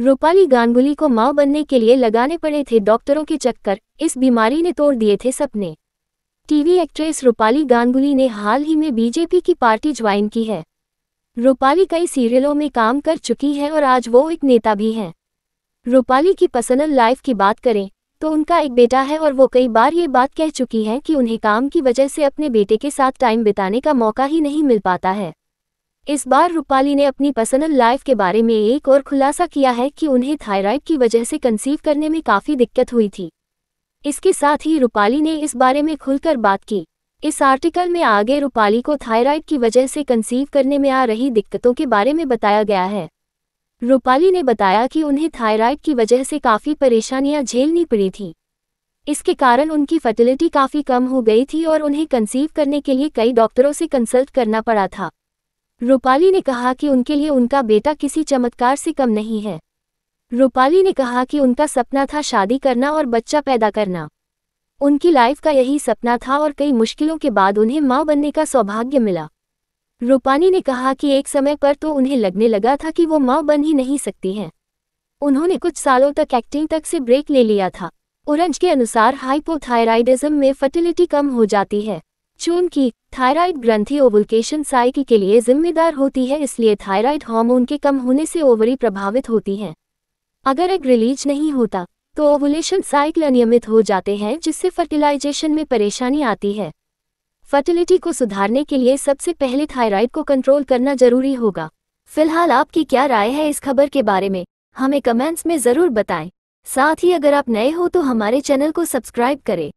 रूपाली गांगुली को माँ बनने के लिए लगाने पड़े थे डॉक्टरों के चक्कर इस बीमारी ने तोड़ दिए थे सपने टीवी एक्ट्रेस रूपाली गांगुली ने हाल ही में बीजेपी की पार्टी ज्वाइन की है रूपाली कई सीरियलों में काम कर चुकी है और आज वो एक नेता भी हैं रूपाली की पर्सनल लाइफ की बात करें तो उनका एक बेटा है और वो कई बार ये बात कह चुकी हैं कि उन्हें काम की वजह से अपने बेटे के साथ टाइम बिताने का मौका ही नहीं मिल पाता है इस बार रूपाली ने अपनी पर्सनल लाइफ के बारे में एक और खुलासा किया है कि उन्हें थायराइड की वजह से कंसीव करने में काफ़ी दिक्कत हुई थी इसके साथ ही रूपाली ने इस बारे में खुलकर बात की इस आर्टिकल में आगे रूपाली को थायराइड की वजह से कंसीव करने में आ रही दिक्कतों के बारे में बताया गया है रूपाली ने बताया कि उन्हें थायराइड की वजह से काफ़ी परेशानियां झेलनी पड़ी थीं इसके कारण उनकी फर्टिलिटी काफ़ी कम हो गई थी और उन्हें कंसीव करने के लिए कई डॉक्टरों से कंसल्ट करना पड़ा था रूपाली ने कहा कि उनके लिए उनका बेटा किसी चमत्कार से कम नहीं है रूपाली ने कहा कि उनका सपना था शादी करना और बच्चा पैदा करना उनकी लाइफ का यही सपना था और कई मुश्किलों के बाद उन्हें माँ बनने का सौभाग्य मिला रूपानी ने कहा कि एक समय पर तो उन्हें लगने लगा था कि वो माँ बन ही नहीं सकती हैं उन्होंने कुछ सालों तक एक्टिंग तक से ब्रेक ले लिया था उरंज के अनुसार हाइपोथायराइडिज्म में फर्टिलिटी कम हो जाती है चूंकि थायराइड ग्रंथि ओवुलकेशन साइकिल के लिए जिम्मेदार होती है इसलिए थायराइड हार्मोन के कम होने से ओवरी प्रभावित होती हैं अगर एक रिलीज नहीं होता तो ओवुलेशन साइकिल अनियमित हो जाते हैं जिससे फर्टिलाइजेशन में परेशानी आती है फर्टिलिटी को सुधारने के लिए सबसे पहले थायराइड को कंट्रोल करना जरूरी होगा फिलहाल आपकी क्या राय है इस खबर के बारे में हमें कमेंट्स में ज़रूर बताएं साथ ही अगर आप नए हो तो हमारे चैनल को सब्सक्राइब करें